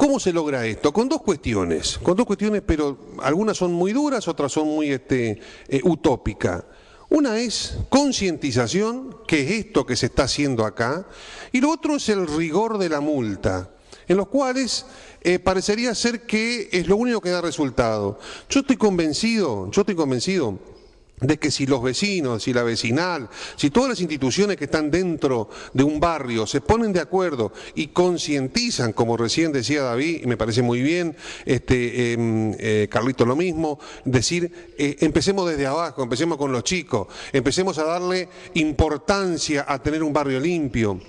¿Cómo se logra esto? Con dos cuestiones, con dos cuestiones, pero algunas son muy duras, otras son muy este, eh, utópicas. Una es concientización, que es esto que se está haciendo acá, y lo otro es el rigor de la multa, en los cuales eh, parecería ser que es lo único que da resultado. Yo estoy convencido, yo estoy convencido de que si los vecinos, si la vecinal, si todas las instituciones que están dentro de un barrio se ponen de acuerdo y concientizan, como recién decía David, y me parece muy bien, este, em, eh, Carlito lo mismo, decir, eh, empecemos desde abajo, empecemos con los chicos, empecemos a darle importancia a tener un barrio limpio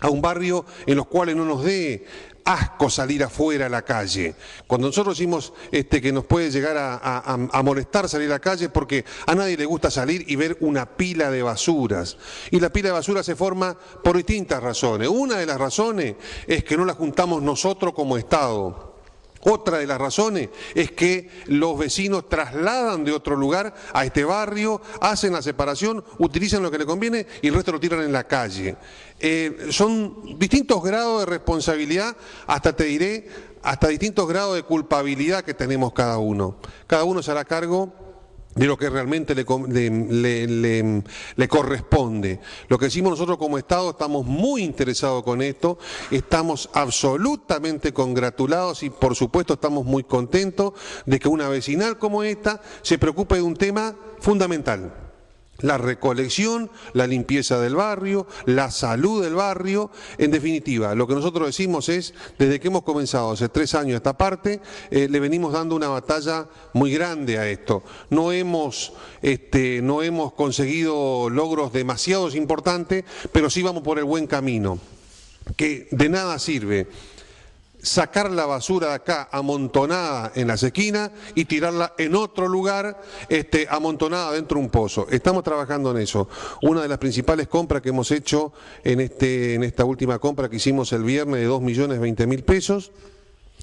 a un barrio en los cuales no nos dé asco salir afuera a la calle. Cuando nosotros decimos este, que nos puede llegar a, molestar salir a la calle porque a nadie le gusta salir y ver una pila de basuras. Y la pila de basura se forma por distintas razones. Una de las razones es que no la juntamos nosotros como Estado. Otra de las razones es que los vecinos trasladan de otro lugar a este barrio, hacen la separación, utilizan lo que le conviene y el resto lo tiran en la calle. Eh, son distintos grados de responsabilidad, hasta te diré, hasta distintos grados de culpabilidad que tenemos cada uno. Cada uno se hará cargo de lo que realmente le, le, corresponde. Lo que decimos nosotros como Estado, estamos muy interesados con esto, estamos absolutamente congratulados y por supuesto estamos muy contentos de que una vecinal como esta se preocupe de un tema fundamental la recolección, la limpieza del barrio, la salud del barrio. En definitiva, lo que nosotros decimos es, desde que hemos comenzado hace tres años esta parte, eh, le venimos dando una batalla muy grande a esto. No hemos, este, no hemos conseguido logros demasiados importantes, pero sí vamos por el buen camino, que de nada sirve sacar la basura de acá amontonada en la esquinas y tirarla en otro lugar este, amontonada dentro de un pozo. Estamos trabajando en eso. Una de las principales compras que hemos hecho en, este, en esta última compra que hicimos el viernes de dos millones veinte mil pesos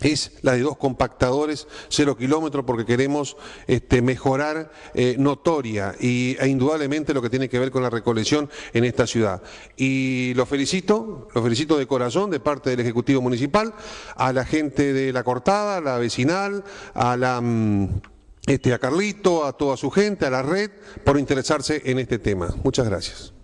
es la de dos compactadores, cero kilómetros, porque queremos este, mejorar eh, notoria y, e indudablemente lo que tiene que ver con la recolección en esta ciudad. Y los felicito, los felicito de corazón de parte del Ejecutivo Municipal, a la gente de La Cortada, a la vecinal, a la... Mm, este, a Carlito, a toda su gente, a la red, por interesarse en este tema. Muchas gracias.